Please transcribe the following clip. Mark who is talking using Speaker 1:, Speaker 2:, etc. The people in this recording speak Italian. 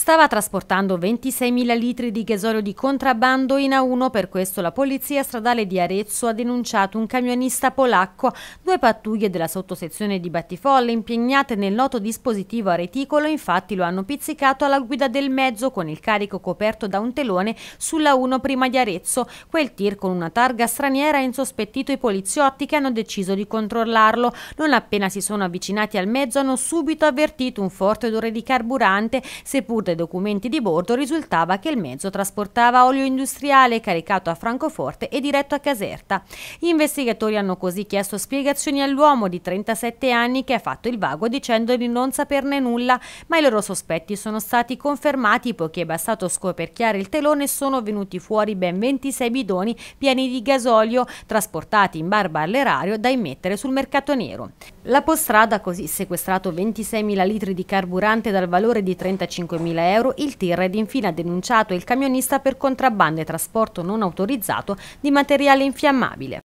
Speaker 1: Stava trasportando 26.000 litri di gasolio di contrabbando in A1, per questo la Polizia Stradale di Arezzo ha denunciato un camionista polacco, due pattuglie della sottosezione di Battifolle impegnate nel noto dispositivo a reticolo, infatti lo hanno pizzicato alla guida del mezzo con il carico coperto da un telone sulla 1 prima di Arezzo. Quel tir con una targa straniera ha insospettito i poliziotti che hanno deciso di controllarlo. Non appena si sono avvicinati al mezzo hanno subito avvertito un forte odore di carburante, seppur dai documenti di bordo risultava che il mezzo trasportava olio industriale caricato a Francoforte e diretto a Caserta. Gli investigatori hanno così chiesto spiegazioni all'uomo di 37 anni che ha fatto il vago dicendo di non saperne nulla, ma i loro sospetti sono stati confermati poiché è bastato scoperchiare il telone e sono venuti fuori ben 26 bidoni pieni di gasolio trasportati in barba all'erario da immettere sul mercato nero. La postrada ha così sequestrato 26.000 litri di carburante dal valore di 35.000 euro, il TIR TIRED infine ha denunciato il camionista per contrabbando e trasporto non autorizzato di materiale infiammabile.